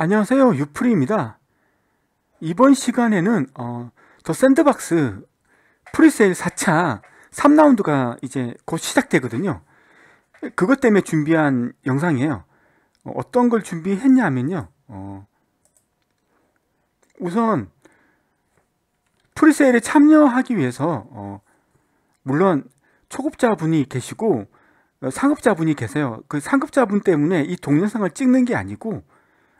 안녕하세요. 유프리입니다. 이번 시간에는 어, 더 샌드박스 프리세일 4차 3라운드가 이제 곧 시작되거든요. 그것 때문에 준비한 영상이에요. 어, 어떤 걸 준비했냐면요. 어, 우선 프리세일에 참여하기 위해서 어, 물론 초급자분이 계시고 어, 상급자분이 계세요. 그 상급자분 때문에 이 동영상을 찍는 게 아니고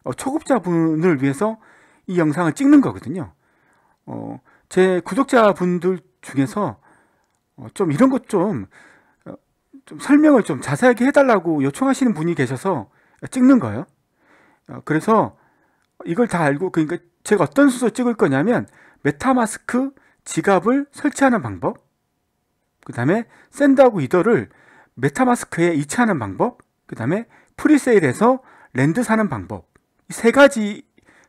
어, 초급자분을 위해서 이 영상을 찍는 거거든요. 어, 제 구독자분들 중에서 어, 좀 이런 것좀 어, 좀 설명을 좀 자세하게 해달라고 요청하시는 분이 계셔서 찍는 거예요. 그래서 이걸 다 알고 그러니까 제가 어떤 순서 찍을 거냐면 메타마스크 지갑을 설치하는 방법, 그 다음에 샌드하고 이더를 메타마스크에 이체하는 방법, 그 다음에 프리세일에서 랜드 사는 방법, 세 가지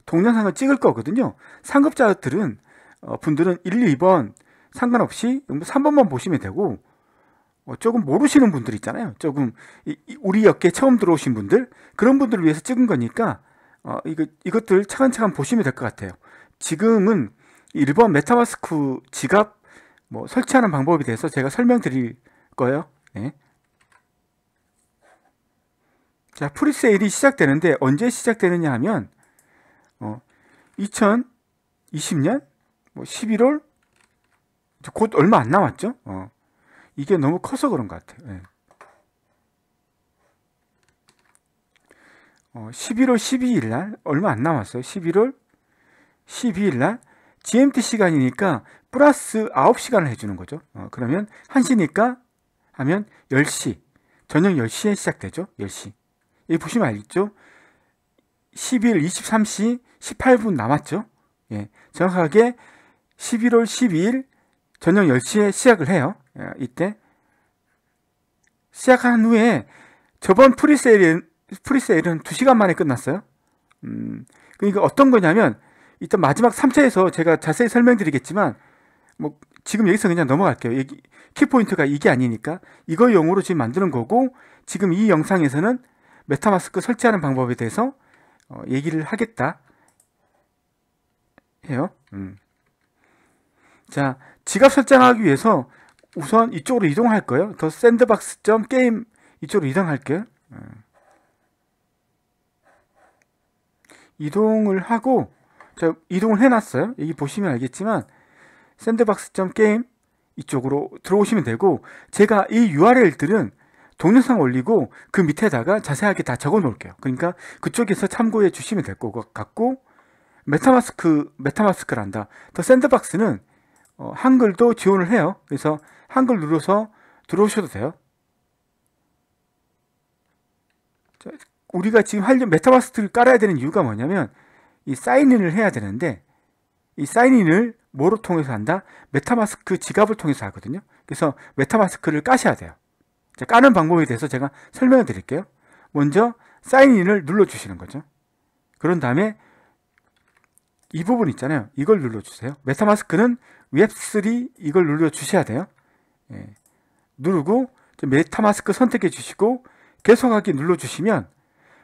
동영상을 찍을 거거든요. 상급자들은 어, 분들은 1, 2번 상관없이 3번만 보시면 되고 어, 조금 모르시는 분들 있잖아요. 조금 이, 우리 업계 처음 들어오신 분들 그런 분들을 위해서 찍은 거니까 어, 이거, 이것들 차근차근 보시면 될 것 같아요. 지금은 1번 메타마스크 지갑 뭐 설치하는 방법에 대해서 제가 설명드릴 거예요. 네. 자, 프리세일이 시작되는데 언제 시작되느냐 하면 어, 2020년 뭐 11월 곧 얼마 안 남았죠. 어, 이게 너무 커서 그런 것 같아요. 예. 어, 11월 12일 날 얼마 안 남았어요. 11월 12일 날 GMT 시간이니까 플러스 9시간을 해주는 거죠. 어, 그러면 1시니까 하면 10시, 저녁 10시에 시작되죠. 10시. 이 예, 보시면 알겠죠? 12일 23시 18분 남았죠? 예, 정확하게 11월 12일 저녁 10시에 시작을 해요. 예, 이때 시작한 후에 저번 프리세일은 프리세일은 2시간 만에 끝났어요. 음, 그러니까 어떤 거냐면 일단 마지막 3차에서 제가 자세히 설명드리겠지만 뭐 지금 여기서 그냥 넘어갈게요. 여기 키포인트가 이게 아니니까 이걸 용으로 지금 만드는 거고 지금 이 영상에서는 메타마스크 설치하는 방법에 대해서 어, 얘기를 하겠다 해요. 음. 자, 지갑 설정하기 위해서 우선 이쪽으로 이동할 거예요. 더 샌드박스 점 게임 이쪽으로 이동할게요. 음. 이동을 하고 자 이동을 해놨어요. 여기 보시면 알겠지만 샌드박스 점 게임 이쪽으로 들어오시면 되고 제가 이 URL들은 동영상 올리고 그 밑에다가 자세하게 다 적어 놓을게요. 그러니까 그쪽에서 참고해 주시면 될 것 같고 메타마스크 메타마스크란다. 더 샌드박스는 어, 한글도 지원을 해요. 그래서 한글 눌러서 들어오셔도 돼요. 자, 우리가 지금 할 메타마스크를 깔아야 되는 이유가 뭐냐면 이 사인인을 해야 되는데 이 사인인을 뭐로 통해서 한다? 메타마스크 지갑을 통해서 하거든요. 그래서 메타마스크를 까셔야 돼요. 까는 방법에 대해서 제가 설명해 드릴게요. 먼저 사인인을 눌러주시는 거죠. 그런 다음에 이 부분 있잖아요. 이걸 눌러주세요. 메타마스크는 웹3 이걸 눌러주셔야 돼요. 예. 누르고 메타마스크 선택해 주시고 계속하기 눌러주시면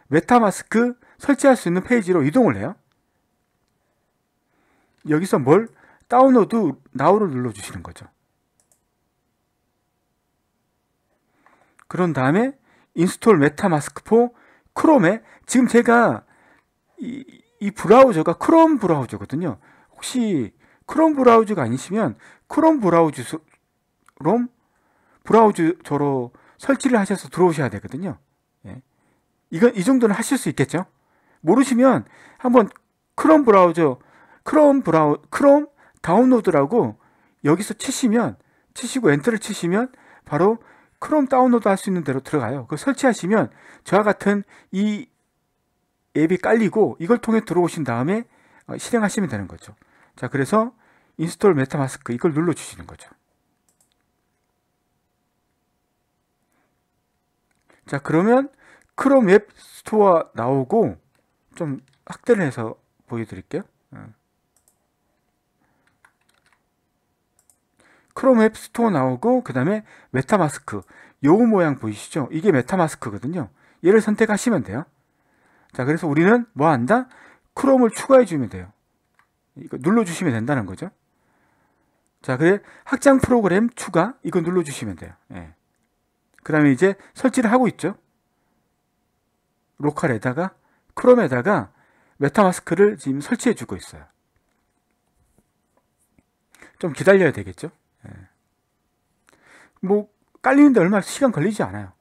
메타마스크 설치할 수 있는 페이지로 이동을 해요. 여기서 뭘 다운로드 나우를 눌러주시는 거죠. 그런 다음에 인스톨 메타마스크 4 크롬에 지금 제가 이, 이 브라우저가 크롬 브라우저거든요. 혹시 크롬 브라우저가 아니시면 크롬 브라우저 롬 브라우저로 설치를 하셔서 들어오셔야 되거든요. 예. 이건 이 정도는 하실 수 있겠죠? 모르시면 한번 크롬 브라우저 크롬 브라우 크롬 다운로드라고 여기서 치시면 치시고 엔터를 치시면 바로 크롬 다운로드 할 수 있는 대로 들어가요. 그 설치하시면 저와 같은 이 앱이 깔리고 이걸 통해 들어오신 다음에 어, 실행하시면 되는 거죠. 자, 그래서 인스톨 메타마스크 이걸 눌러 주시는 거죠. 자, 그러면 크롬 웹 스토어 나오고 좀 확대를 해서 보여 드릴게요. 어. 크롬 앱스토어 나오고 그 다음에 메타마스크 요 모양 보이시죠? 이게 메타마스크거든요. 얘를 선택하시면 돼요. 자 그래서 우리는 뭐 한다? 크롬을 추가해 주면 돼요. 이거 눌러주시면 된다는 거죠. 자 그래 확장 프로그램 추가 이거 눌러주시면 돼요. 예. 그 다음에 이제 설치를 하고 있죠. 로컬에다가 크롬에다가 메타마스크를 지금 설치해 주고 있어요. 좀 기다려야 되겠죠? 예. 뭐 깔리는데 얼마 시간 걸리지 않아요.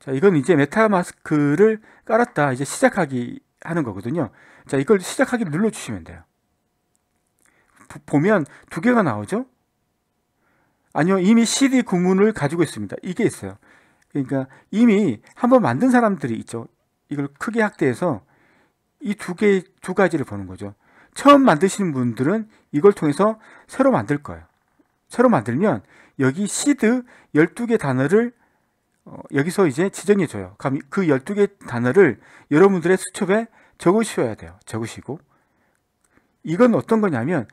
자, 이건 이제 메타마스크를 깔았다. 이제 시작하기 하는 거거든요. 자, 이걸 시작하기 눌러 주시면 돼요. 보면 두 개가 나오죠? 아니요. 이미 CD 구문을 가지고 있습니다. 이게 있어요. 그러니까 이미 한번 만든 사람들이 있죠. 이걸 크게 확대해서 이 두 개, 두 가지를 보는 거죠. 처음 만드시는 분들은 이걸 통해서 새로 만들 거예요. 새로 만들면 여기 시드 12개 단어를 어, 여기서 이제 지정해 줘요. 그 12개 단어를 여러분들의 수첩에 적으셔야 돼요. 적으시고 이건 어떤 거냐면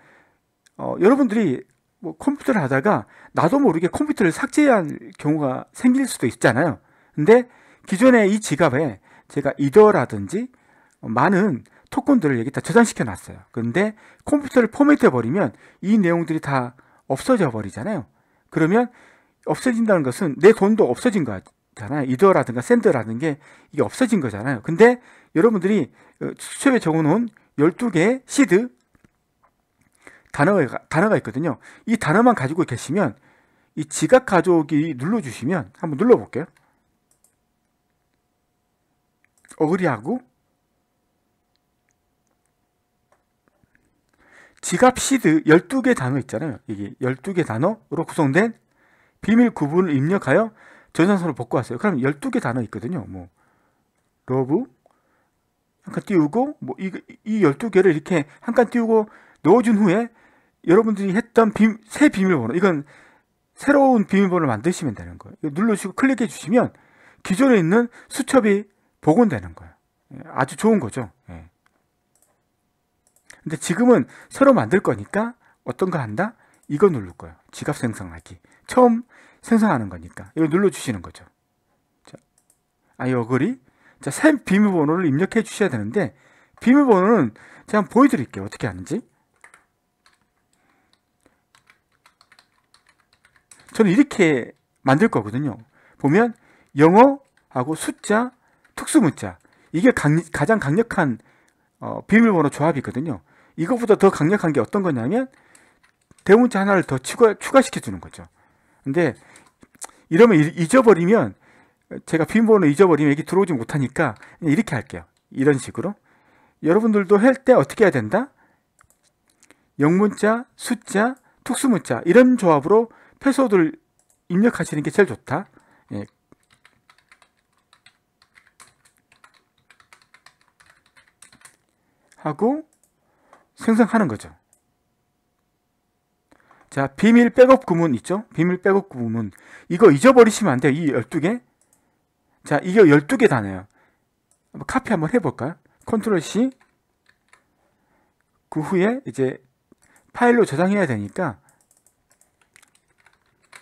어, 여러분들이 뭐 컴퓨터를 하다가 나도 모르게 컴퓨터를 삭제한 경우가 생길 수도 있잖아요. 근데 기존의 이 지갑에 제가 이더라든지 많은 토큰들을 여기다 저장시켜 놨어요. 근데 컴퓨터를 포맷해 버리면 이 내용들이 다 없어져 버리잖아요. 그러면 없어진다는 것은 내 돈도 없어진 거잖아요. 이더라든가 샌드라는 게 이게 없어진 거잖아요. 근데 여러분들이 어, 수첩에 적어놓은 12개의 시드 단어가, 단어가 있거든요. 이 단어만 가지고 계시면 이 지각 가족이 눌러주시면 한번 눌러볼게요. 어그리하고 지갑 시드 12개 단어 있잖아요. 이게 12개 단어로 구성된 비밀 구분을 입력하여 전산서로 복구하세요. 그럼 12개 단어 있거든요. 뭐 러브 한 칸 띄우고 뭐 이, 이 12개를 이렇게 한 칸 띄우고 넣어준 후에 여러분들이 했던 비, 새 비밀번호 이건 새로운 비밀번호를 만드시면 되는 거예요. 눌러주시고 클릭해 주시면 기존에 있는 수첩이 복원되는 거예요. 예, 아주 좋은 거죠. 예. 근데 그러니까 지금은 새로 만들 거니까 어떤 거 한다? 이거 누를 거예요. 지갑 생성하기. 처음 생성하는 거니까. 이거 눌러주시는 거죠. 자, 아이 어글이. 자, 샘 비밀번호를 입력해 주셔야 되는데, 비밀번호는 제가 한번 보여드릴게요. 어떻게 하는지. 저는 이렇게 만들 거거든요. 보면 영어하고 숫자, 특수문자 이게 강, 가장 강력한 어, 비밀번호 조합이거든요. 이것보다 더 강력한 게 어떤 거냐면 대문자 하나를 더 추가, 추가시켜 주는 거죠. 근데 이러면 잊어버리면 제가 빈번호 잊어버리면 여기 들어오지 못하니까 이렇게 할게요. 이런 식으로. 여러분들도 할 때 어떻게 해야 된다? 영문자, 숫자, 특수문자 이런 조합으로 패소드를 입력하시는 게 제일 좋다. 예. 하고 생성하는 거죠. 자, 비밀 백업 구문 있죠? 비밀 백업 구문. 이거 잊어버리시면 안 돼요. 이 12개. 자, 이게 12개 단어예요. 한번 카피 한번 해볼까요? 컨트롤 C. 그 후에 이제 파일로 저장해야 되니까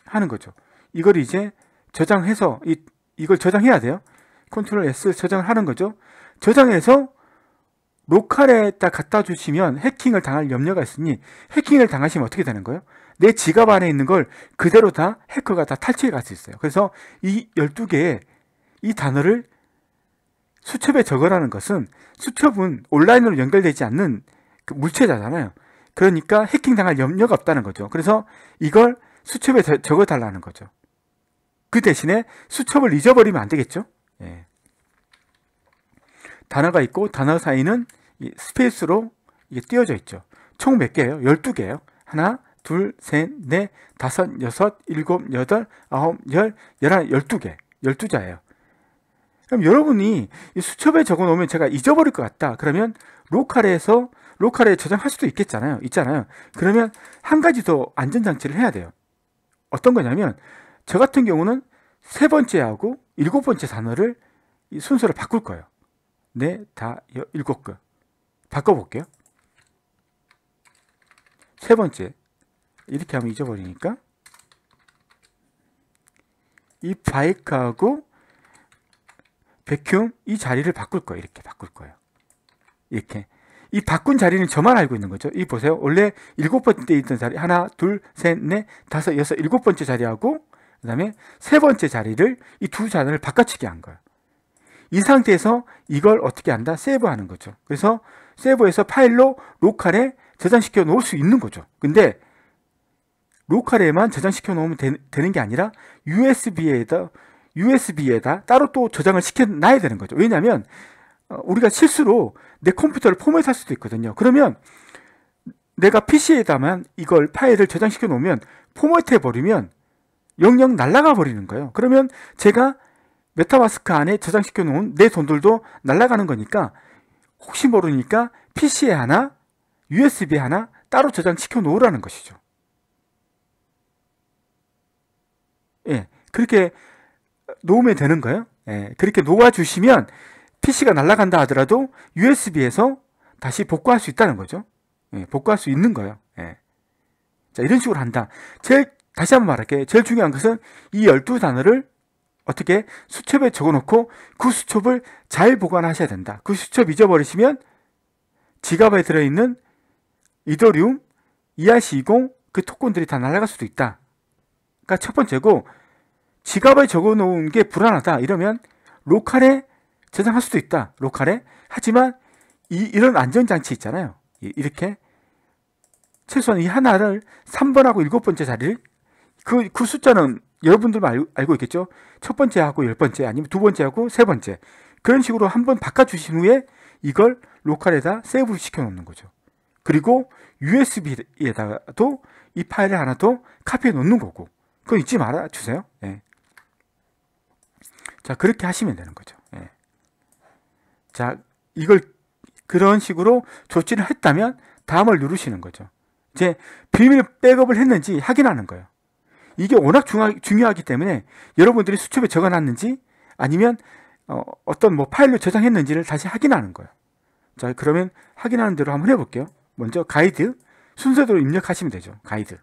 하는 거죠. 이걸 이제 저장해서 이, 이걸 저장해야 돼요. 컨트롤 S 저장하는 거죠. 저장해서 로컬에다 갖다 주시면 해킹을 당할 염려가 있으니 해킹을 당하시면 어떻게 되는 거예요? 내 지갑 안에 있는 걸 그대로 다 해커가 다 탈취해 갈 수 있어요. 그래서 이 12개의 이 단어를 수첩에 적어라는 것은 수첩은 온라인으로 연결되지 않는 그 물체잖아요. 그러니까 해킹당할 염려가 없다는 거죠. 그래서 이걸 수첩에 적어달라는 거죠. 그 대신에 수첩을 잊어버리면 안 되겠죠. 예. 단어가 있고 단어 사이는 이 스페이스로 이게 띄어져 있죠. 총 몇 개예요? 12개예요. 하나, 둘, 셋, 넷, 다섯, 여섯, 일곱, 여덟, 아홉, 열, 열한, 열두 개. 열두 자예요. 그럼 여러분이 수첩에 적어 놓으면 제가 잊어버릴 것 같다. 그러면 로컬에서 로컬에 저장할 수도 있겠잖아요. 있잖아요. 그러면 한 가지 더 안전장치를 해야 돼요. 어떤 거냐면 저 같은 경우는 세 번째하고 일곱 번째 단어를 순서를 바꿀 거예요. 네, 다 일곱 개. 바꿔볼게요. 세 번째 이렇게 하면 잊어버리니까 이바이하고 백큐 이 자리를 바꿀 거예요. 이렇게 바꿀 거예요. 이렇게 이 바꾼 자리는 저만 알고 있는 거죠. 이 보세요. 원래 일곱 번째 있던 자리 하나, 둘, 셋, 넷, 다섯, 여섯, 일곱 번째 자리하고 그 다음에 세 번째 자리를 이 두 자리를 바꿔치기 한 거예요. 이 상태에서 이걸 어떻게 한다? 세이브하는 거죠. 그래서 세이브해서 파일로 로컬에 저장시켜 놓을 수 있는 거죠. 근데 로컬에만 저장시켜 놓으면 되, 는게 아니라 USB에다 USB에다 따로 또 저장을 시켜 놔야 되는 거죠. 왜냐하면 어, 우리가 실수로 내 컴퓨터를 포맷할 수도 있거든요. 그러면 내가 PC에다만 이걸 파일을 저장시켜 놓으면 포맷해 버리면 영영 날라가 버리는 거예요. 그러면 제가 메타마스크 안에 저장시켜 놓은 내 돈들도 날아가는 거니까 혹시 모르니까 PC에 하나, USB에 하나 따로 저장시켜 놓으라는 것이죠. 예, 그렇게 놓으면 되는 거예요. 예, 그렇게 놓아주시면 PC가 날아간다 하더라도 USB에서 다시 복구할 수 있다는 거죠. 예, 복구할 수 있는 거예요. 예. 자, 이런 식으로 한다. 제일, 다시 한번 말할게요. 제일 중요한 것은 이 12단어를 어떻게 수첩에 적어놓고 그 수첩을 잘 보관하셔야 된다. 그 수첩 잊어버리시면 지갑에 들어있는 이더리움, 이하시20 그 토큰들이 다 날아갈 수도 있다. 그러니까 첫 번째고 지갑에 적어놓은 게 불안하다 이러면 로컬에 저장할 수도 있다. 로컬에 하지만 이, 이런 안전장치 있잖아요. 이렇게 최소한 이 하나를 3번하고 7번째 자리를 그, 그 숫자는 여러분들 알, 알고 있겠죠? 첫 번째하고 열 번째, 아니면 두 번째하고 세 번째. 그런 식으로 한 번 바꿔주신 후에 이걸 로컬에다 세이브 시켜 놓는 거죠. 그리고 USB에다가도 이 파일을 하나 더 카피해 놓는 거고. 그거 잊지 말아 주세요. 예. 자, 그렇게 하시면 되는 거죠. 예. 자, 이걸 그런 식으로 조치를 했다면 다음을 누르시는 거죠. 이제 비밀 백업을 했는지 확인하는 거예요. 이게 워낙 중요하, 기 때문에 여러분들이 수첩에 적어놨는지 아니면 어, 어떤 뭐 파일로 저장했는지를 다시 확인하는 거예요. 자, 그러면 확인하는 대로 한번 해볼게요. 먼저 가이드 순서대로 입력하시면 되죠. 가이드.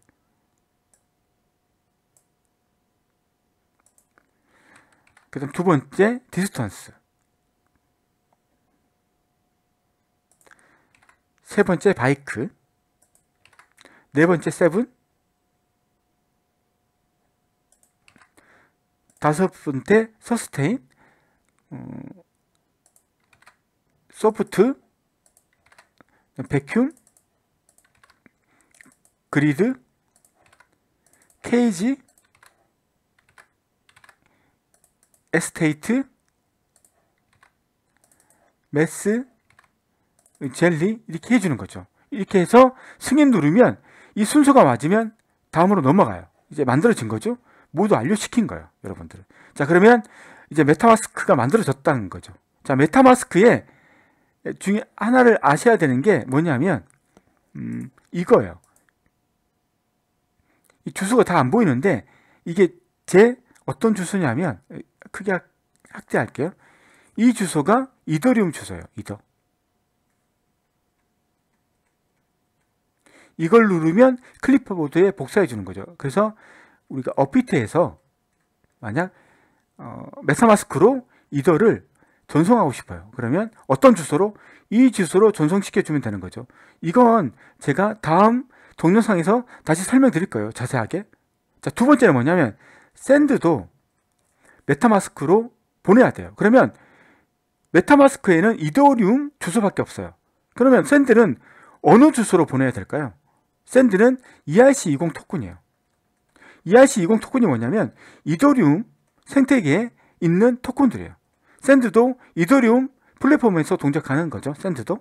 그 다음 두 번째 디스턴스 세 번째 바이크 네 번째 세븐 다섯 번째 서스테인 음, 소프트 백큘 그리드 케이지 에스테이트 메스 젤리 이렇게 해주는 거죠 이렇게 해서 승인 누르면 이 순서가 맞으면 다음으로 넘어가요 이제 만들어진 거죠 모두 완료시킨 거예요, 여러분들 자, 그러면 이제 메타마스크가 만들어졌다는 거죠. 자, 메타마스크의 중에 하나를 아셔야 되는 게 뭐냐면 음, 이거예요. 이 주소가 다 안 보이는데 이게 제 어떤 주소냐면 크게 확대할게요. 이 주소가 이더리움 주소예요. 이더. 이걸 누르면 클리퍼보드에 복사해 주는 거죠. 그래서 우리가 업비트에서 만약 어, 메타마스크로 이더를 전송하고 싶어요. 그러면 어떤 주소로? 이 주소로 전송시켜주면 되는 거죠. 이건 제가 다음 동영상에서 다시 설명드릴 거예요. 자세하게. 자, 두 번째는 뭐냐면 샌드도 메타마스크로 보내야 돼요. 그러면 메타마스크에는 이더리움 주소밖에 없어요. 그러면 샌드는 어느 주소로 보내야 될까요? 샌드는 ERC20 토큰이에요. ERC20 토큰이 뭐냐면 이더리움 생태계에 있는 토큰들이에요. 샌드도 이더리움 플랫폼에서 동작하는 거죠. 샌드도.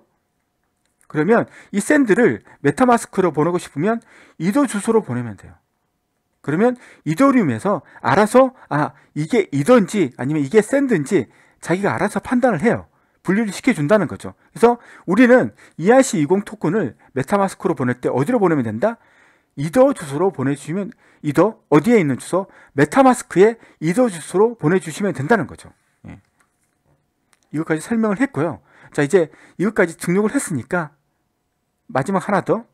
그러면 이 샌드를 메타마스크로 보내고 싶으면 이더 주소로 보내면 돼요. 그러면 이더리움에서 알아서 아 이게 이던지 아니면 이게 샌드인지 자기가 알아서 판단을 해요. 분류를 시켜준다는 거죠. 그래서 우리는 ERC20 토큰을 메타마스크로 보낼 때 어디로 보내면 된다? 이더 주소로 보내주시면 이더 어디에 있는 주소 메타마스크에 이더 주소로 보내주시면 된다는 거죠. 예. 이것까지 설명을 했고요. 자 이제 이것까지 등록을 했으니까 마지막 하나 더.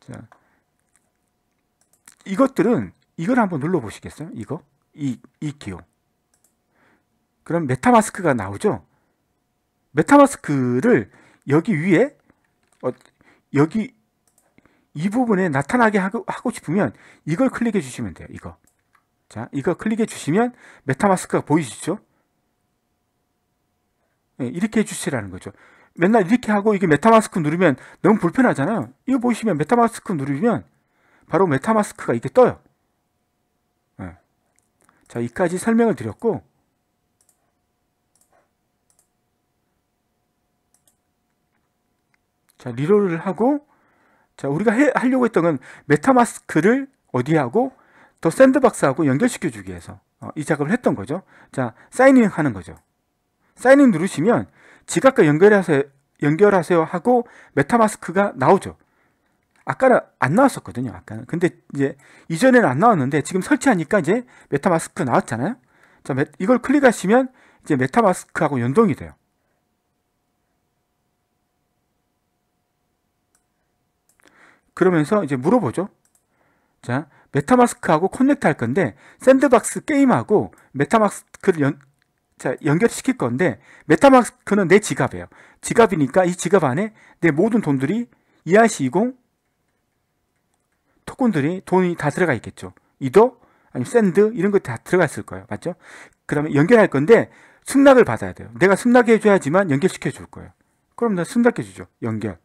자 이것들은 이걸 한번 눌러 보시겠어요? 이거 이이 기호. 그럼 메타마스크가 나오죠. 메타마스크를 여기 위에 어, 여기 이 부분에 나타나게 하고, 하고 싶으면 이걸 클릭해 주시면 돼요. 이거. 자, 이거 클릭해 주시면 메타마스크가 보이시죠? 네, 이렇게 해주시라는 거죠. 맨날 이렇게 하고 이게 메타마스크 누르면 너무 불편하잖아요. 이거 보시면 메타마스크 누르면 바로 메타마스크가 이렇게 떠요. 네. 자, 이까지 설명을 드렸고 자, 리로를 하고 자, 우리가 해, 하려고 했던 건 메타마스크를 어디 하고 더 샌드박스하고 연결시켜 주기 위해서 어, 이 작업을 했던 거죠. 자, 사인인 하는 거죠. 사인인 누르시면 지갑과 연결하세요, 연결하세요 하고 메타마스크가 나오죠. 아까는 안 나왔었거든요. 아까는. 근데 이제 이전에는 안 나왔는데 지금 설치하니까 이제 메타마스크 나왔잖아요. 자, 이걸 클릭하시면 이제 메타마스크하고 연동이 돼요. 그러면서 이제 물어보죠. 자, 메타마스크하고 커넥트 할 건데 샌드박스 게임하고 메타마스크를 연, 자, 연결시킬 건데 메타마스크는 내 지갑이에요. 지갑이니까 이 지갑 안에 내 모든 돈들이 ERC20 토큰들이 돈이 다 들어가 있겠죠. 이도 아니면 샌드 이런 거 다 들어가 있을 거예요. 맞죠? 그러면 연결할 건데 승낙을 받아야 돼요. 내가 승낙해 줘야지만 연결시켜 줄 거예요. 그럼 나 승낙해 주죠. 연결.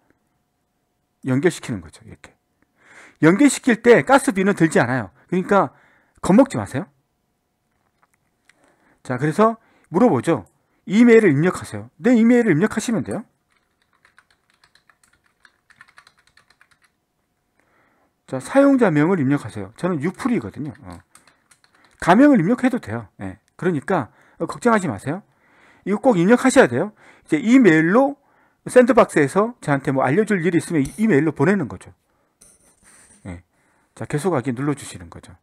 연결시키는 거죠. 이렇게. 연결시킬 때 가스비는 들지 않아요. 그러니까 겁먹지 마세요. 자, 그래서 물어보죠. 이메일을 입력하세요. 내 네, 이메일을 입력하시면 돼요. 자, 사용자명을 입력하세요. 저는 유풀이거든요. 어. 가명을 입력해도 돼요. 예. 그러니까 어, 걱정하지 마세요. 이거 꼭 입력하셔야 돼요. 이제 이메일로 샌드박스에서 저한테 뭐 알려줄 일이 있으면 이메일로 보내는 거죠. 예. 자, 계속하기 눌러주시는 거죠.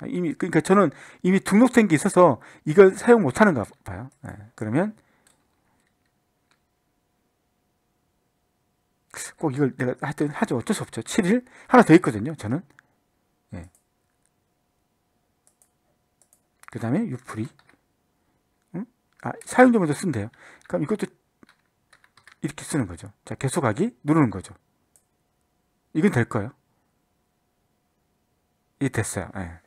아, 이미, 그러니까 저는 이미 등록된 게 있어서 이걸 사용 못 하는가 봐요. 예. 그러면 꼭 이걸 내가 하여튼 하죠. 어쩔 수 없죠. 7일 하나 더 있거든요. 저는. 예. 그 다음에 유프리. 아, 사용자 먼저 쓰면 돼요. 그럼 이것도 이렇게 쓰는 거죠. 자, 계속하기 누르는 거죠. 이건 될 거예요. 이 됐어요. 예.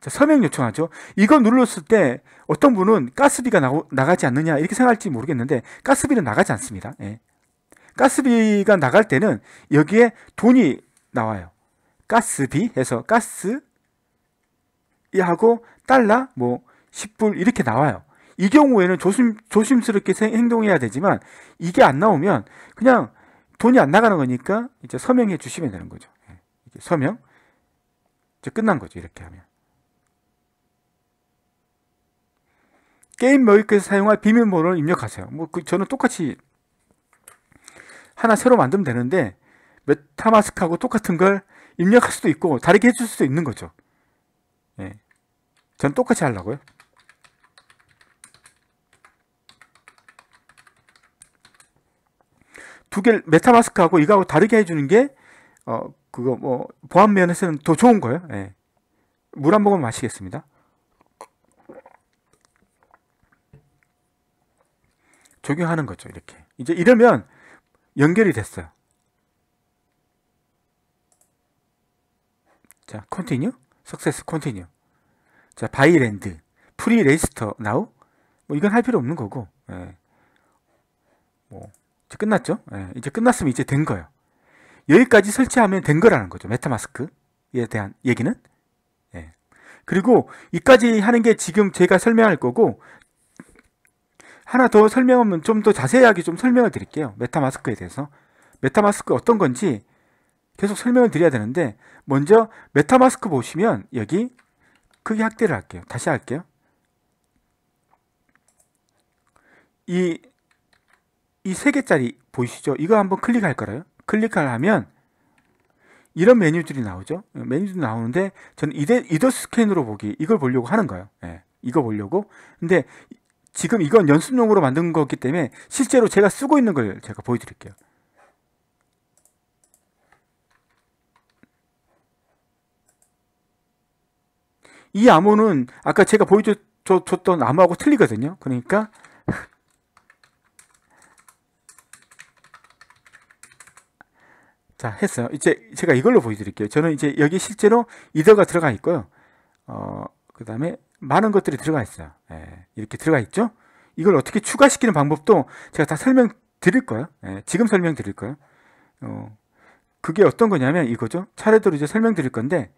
자, 서명 요청하죠. 이거 눌렀을 때 어떤 분은 가스비가 나오, 나가지 않느냐 이렇게 생각할지 모르겠는데 가스비는 나가지 않습니다. 예. 가스비가 나갈 때는 여기에 돈이 나와요. 가스비 해서 가스 하고 달러 뭐 10불 이렇게 나와요. 이 경우에는 조심, 조심스럽게 행동해야 되지만 이게 안 나오면 그냥 돈이 안 나가는 거니까 이제 서명해 주시면 되는 거죠. 예. 이제 서명. 이제 끝난 거죠. 이렇게 하면. 게임 머이크에서 사용할 비밀번호를 입력하세요. 뭐그 저는 똑같이 하나 새로 만들면 되는데 메타마스크하고 똑같은 걸 입력할 수도 있고 다르게 해줄 수도 있는 거죠. 예. 전 똑같이 하려고요. 두개 메타마스크하고 이거하고 다르게 해주는 게 어, 그거 뭐 보안 면에서는 더 좋은 거예요. 예. 물한 모금 마시겠습니다. 적용하는 거죠. 이렇게. 이제 이러면 연결이 됐어요. 자, 컨티뉴, 석세스 컨티뉴. 자, 바이랜드, 프리 레지스터 나우. 뭐 이건 할 필요 없는 거고. 예. 뭐 이제 끝났죠? 예, 이제 끝났으면 이제 된 거예요. 여기까지 설치하면 된 거라는 거죠. 메타마스크에 대한 얘기는. 예. 그리고 이까지 하는 게 지금 제가 설명할 거고 하나 더 설명하면 좀 더 자세하게 좀 설명을 드릴게요. 메타마스크에 대해서. 메타마스크 어떤 건지 계속 설명을 드려야 되는데 먼저 메타마스크 보시면 여기 크기 확대를 할게요. 다시 할게요. 이 이세 개짜리 보이시죠? 이거 한번 클릭할 거예요. 클릭을 하면 이런 메뉴들이 나오죠. 메뉴들이 나오는데 저는 이데, 이더 스캔으로 보기 이걸 보려고 하는 거예요. 예, 이거 보려고. 근데 지금 이건 연습용으로 만든 거기 때문에 실제로 제가 쓰고 있는 걸 제가 보여드릴게요. 이 암호는 아까 제가 보여줬던 암호하고 틀리거든요. 그러니까 자, 했어요. 이제 제가 이걸로 보여드릴게요. 저는 이제 여기 실제로 이더가 들어가 있고요. 어, 그 다음에 많은 것들이 들어가 있어요. 예, 이렇게 들어가 있죠? 이걸 어떻게 추가시키는 방법도 제가 다 설명 드릴 거예요. 예, 지금 설명 드릴 거예요. 어, 그게 어떤 거냐면 이거죠. 차례대로 이제 설명 드릴 건데,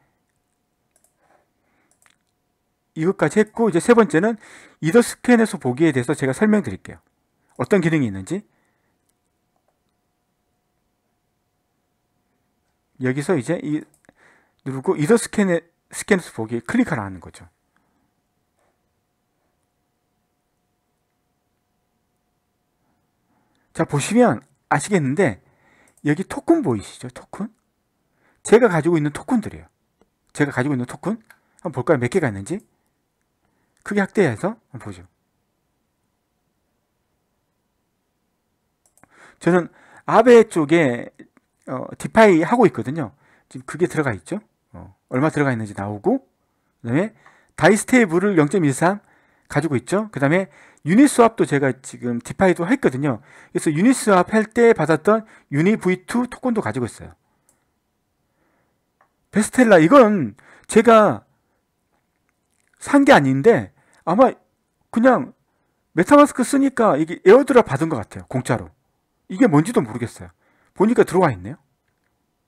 이것까지 했고, 이제 세 번째는 이더 스캔에서 보기에 대해서 제가 설명 드릴게요. 어떤 기능이 있는지. 여기서 이제 이 누르고 이더 스캔에 스캔스 보기 클릭하라는 거죠. 자 보시면 아시겠는데 여기 토큰 보이시죠? 토큰? 제가 가지고 있는 토큰들이에요. 제가 가지고 있는 토큰 한번 볼까요? 몇 개가 있는지 크게 확대해서 한번 보죠. 저는 아베 쪽에 어, 디파이 하고 있거든요. 지금 그게 들어가 있죠. 어, 얼마 들어가 있는지 나오고 그다음에 다이스테이블을 0.2이 가지고 있죠. 그다음에 유니스왑도 제가 지금 디파이도 했거든요. 그래서 유니스왑 할 때 받았던 유니 V2 토큰도 가지고 있어요. 베스텔라 이건 제가 산 게 아닌데 아마 그냥 메타마스크 쓰니까 이게 에어드랍 받은 것 같아요. 공짜로. 이게 뭔지도 모르겠어요. 보니까 들어와 있네요.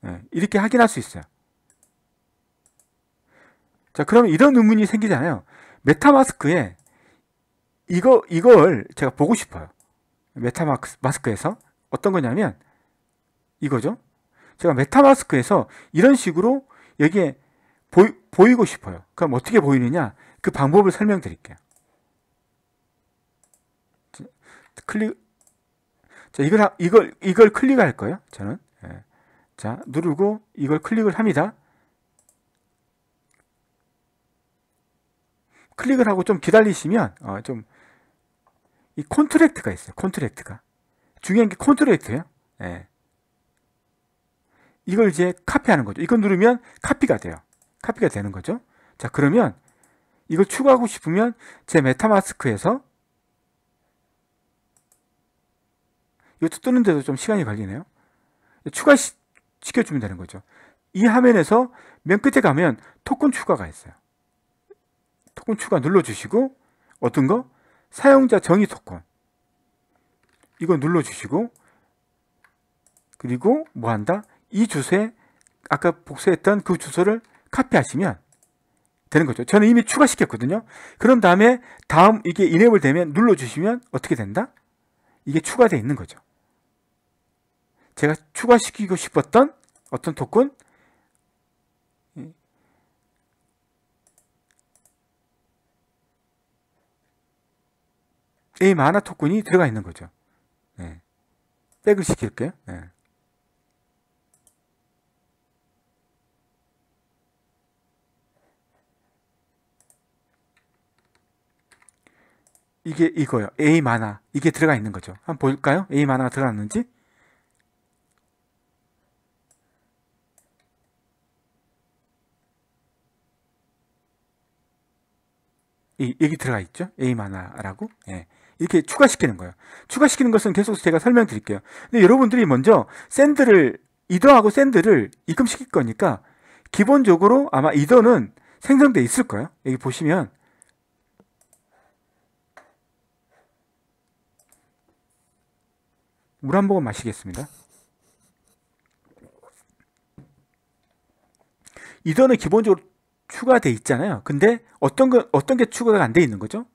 예, 이렇게 확인할 수 있어요. 자, 그러면 이런 의문이 생기잖아요. 메타마스크에 이거 이걸 제가 보고 싶어요. 메타마스크에서 어떤 거냐면 이거죠. 제가 메타마스크에서 이런 식으로 여기에 보이, 고 싶어요. 그럼 어떻게 보이느냐? 그 방법을 설명드릴게요. 클릭 자, 이걸, 이걸, 이걸 클릭할 거예요. 저는. 예. 자, 누르고 이걸 클릭을 합니다. 클릭을 하고 좀 기다리시면, 어, 좀, 이 컨트랙트가 있어요. 콘트랙트가 중요한 게콘트랙트예요 예. 이걸 이제 카피하는 거죠. 이걸 누르면 카피가 돼요. 카피가 되는 거죠. 자, 그러면 이걸 추가하고 싶으면 제 메타마스크에서 이것도 뜨는데도 좀 시간이 걸리네요. 추가 시, 시켜주면 되는 거죠. 이 화면에서 맨 끝에 가면 토큰 추가가 있어요. 토큰 추가 눌러주시고 어떤 거? 사용자 정의 토큰 이거 눌러주시고 그리고 뭐 한다? 이 주소에 아까 복사했던 그 주소를 카피하시면 되는 거죠. 저는 이미 추가시켰거든요. 그런 다음에 다음 이게 이네을 되면 눌러주시면 어떻게 된다? 이게 추가되어 있는 거죠. 제가 추가시키고 싶었던 어떤 토큰 A 만화 토큰이 들어가 있는 거죠. 네. 백을 시킬게요. 네. 이게 이거요. A 만화 이게 들어가 있는 거죠. 한번 볼까요? A 만화가 들어갔는지. 여기 들어가 있죠. A 만화라고. 예. 이렇게 추가시키는 거예요. 추가시키는 것은 계속 제가 설명드릴게요. 근데 여러분들이 먼저 샌드를 이더하고 샌드를 입금시킬 거니까 기본적으로 아마 이더는 생성돼 있을 거예요. 여기 보시면 물 한 모금 마시겠습니다. 이더는 기본적으로 추가돼 있잖아요. 근데 어떤 거 어떤 게 추가가 안 돼 있는 거죠?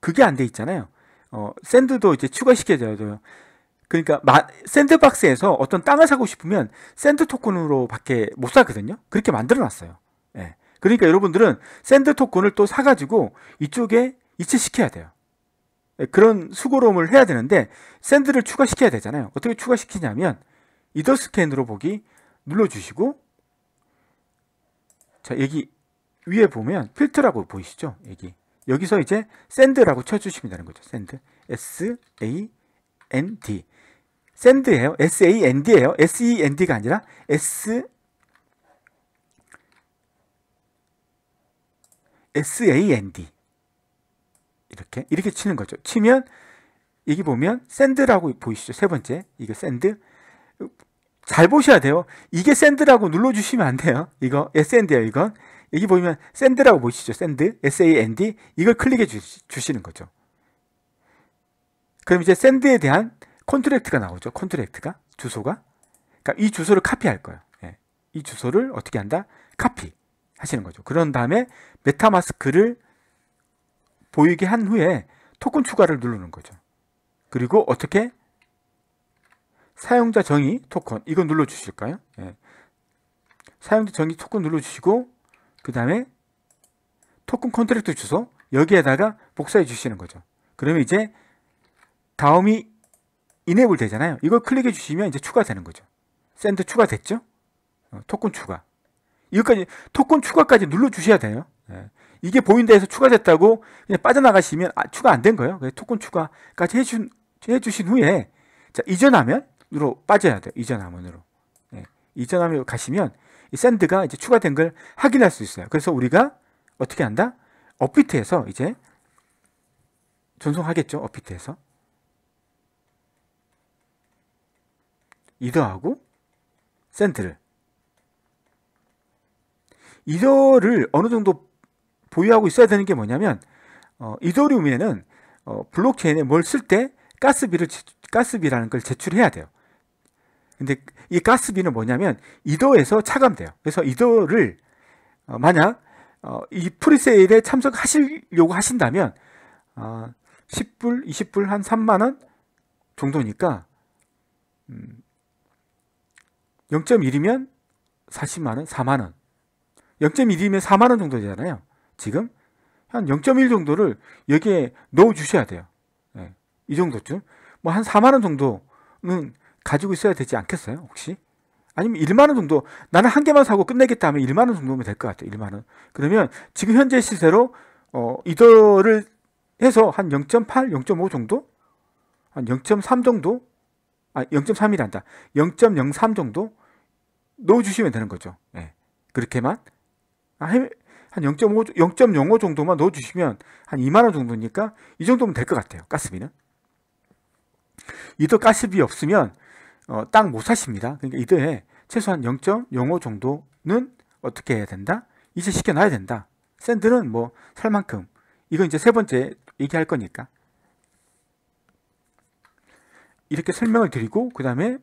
그게 안 돼 있잖아요. 어, 샌드도 이제 추가시켜줘야 돼요. 그러니까 마, 샌드박스에서 어떤 땅을 사고 싶으면 샌드 토큰으로밖에 못 사거든요. 그렇게 만들어놨어요. 예. 그러니까 여러분들은 샌드 토큰을 또 사가지고 이쪽에 이체시켜야 돼요. 예, 그런 수고로움을 해야 되는데 샌드를 추가시켜야 되잖아요. 어떻게 추가시키냐면 이더스캔으로 보기 눌러주시고 자, 여기 위에 보면 필터라고 보이시죠? 여기. 여기서 이제 샌드라고 쳐주시면 되는 거죠. 샌드. S A N D. 샌드예요. S A N D예요. S E N D가 아니라 S S A N D. 이렇게 이렇게 치는 거죠. 치면 여기 보면 샌드라고 보이시죠? 세 번째. 이거 샌드. 잘 보셔야 돼요. 이게 샌드라고 눌러주시면 안 돼요. 이거 SND예요, 이건. 여기 보면 샌드라고 보시죠. 이 샌드, S-A-N-D. 이걸 클릭해 주시, 는 거죠. 그럼 이제 샌드에 대한 컨트랙트가 나오죠. 컨트랙트가, 주소가. 그러니까 이 주소를 카피할 거예요. 예. 이 주소를 어떻게 한다? 카피 하시는 거죠. 그런 다음에 메타마스크를 보이게 한 후에 토큰 추가를 누르는 거죠. 그리고 어떻게 사용자 정의 토큰 이거 눌러 주실까요? 예. 사용자 정의 토큰 눌러 주시고 그 다음에 토큰 컨트랙트 주소 여기에다가 복사해 주시는 거죠. 그러면 이제 다음이 이네블 되잖아요. 이걸 클릭해 주시면 이제 추가되는 거죠. 샌드 추가됐죠? 어, 토큰 추가. 이것까지 토큰 추가까지 눌러 주셔야 돼요. 예. 이게 보인다해서 추가됐다고 그냥 빠져나가시면 아, 추가 안 된 거예요. 토큰 추가까지 해준 해주신 후에 자 이전하면 으로 빠져야 돼요. 이전 화면으로. 예. 이전 화면으로 가시면 이 샌드가 이제 추가된 걸 확인할 수 있어요. 그래서 우리가 어떻게 한다? 업비트에서 이제 전송하겠죠. 업비트에서. 이더하고 샌드를. 이더를 어느 정도 보유하고 있어야 되는 게 뭐냐면 어, 이더리움에는 어, 블록체인에 뭘 쓸 때 가스비를 가스비라는 걸 제출해야 돼요. 근데 이 가스비는 뭐냐면 이도에서 차감돼요. 그래서 이도를 어, 만약 어, 이 프리세일에 참석하시려고 하신다면 10불, 어, 20불 한 3만 원 정도니까 0.1이면 음, 40만 원, 4만 원. 0.1이면 4만 원 정도 잖아요 지금 한 0.1 정도를 여기에 넣어 주셔야 돼요. 예, 이 정도쯤. 뭐 한 4만 원 정도는 가지고 있어야 되지 않겠어요? 혹시? 아니면 1만원 정도 나는 한 개만 사고 끝내겠다 하면 1만원 정도면 될 것 같아요. 1만원. 그러면 지금 현재 시세로 어, 이더를 해서 한 0.8, 0.5 정도? 한 0.3 정도? 아, 0.3이란다. 0.03 정도? 넣어주시면 되는 거죠. 예. 그렇게만. 아, 한 0.5, 0.05 정도만 넣어주시면 한 2만원 정도니까 이 정도면 될 것 같아요. 가스비는. 이더 가스비 없으면 어, 딱못샀습니다 그러니까 이들에 최소한 0.05 정도는 어떻게 해야 된다? 이제 시켜놔야 된다. 샌들은 뭐살 만큼 이건 이제 세 번째 얘기할 거니까 이렇게 설명을 드리고 그 다음에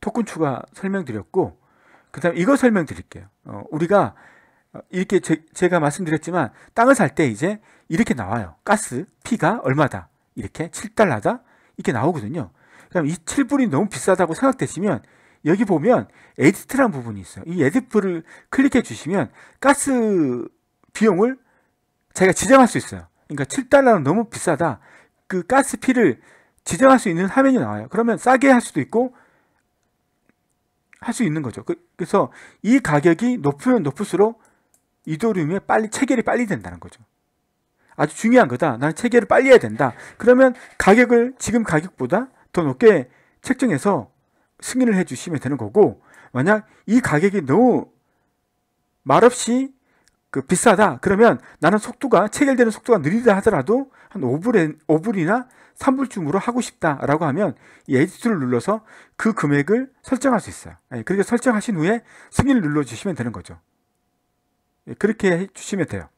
토큰 추가 설명드렸고 그 다음에 이거 설명드릴게요 어, 우리가 이렇게 제, 제가 말씀드렸지만 땅을 살 때 이제 이렇게 나와요 가스 피가 얼마다 이렇게 7달러다 이렇게 나오거든요. 그럼 이 7불이 너무 비싸다고 생각되시면 여기 보면 에디트란 부분이 있어요. 이 에디트를 클릭해 주시면 가스 비용을 제가 지정할 수 있어요. 그러니까 7달러는 너무 비싸다. 그 가스피를 지정할 수 있는 화면이 나와요. 그러면 싸게 할 수도 있고 할 수 있는 거죠. 그, 그래서 이 가격이 높으면 높을수록 이더리움에 빨리 체결이 빨리 된다는 거죠. 아주 중요한 거다. 나는 체계를 빨리 해야 된다. 그러면 가격을 지금 가격보다 더 높게 책정해서 승인을 해 주시면 되는 거고 만약 이 가격이 너무 말없이 그 비싸다 그러면 나는 속도가 체결되는 속도가 느리다 하더라도 한 5불에, 5불이나 3불쯤으로 하고 싶다라고 하면 이 에디트를 눌러서 그 금액을 설정할 수 있어요. 예, 그렇게 설정하신 후에 승인을 눌러주시면 되는 거죠. 예, 그렇게 해주시면 돼요.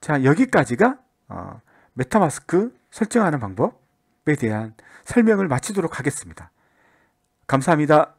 자, 여기까지가 어, 메타마스크 설정하는 방법에 대한 설명을 마치도록 하겠습니다. 감사합니다.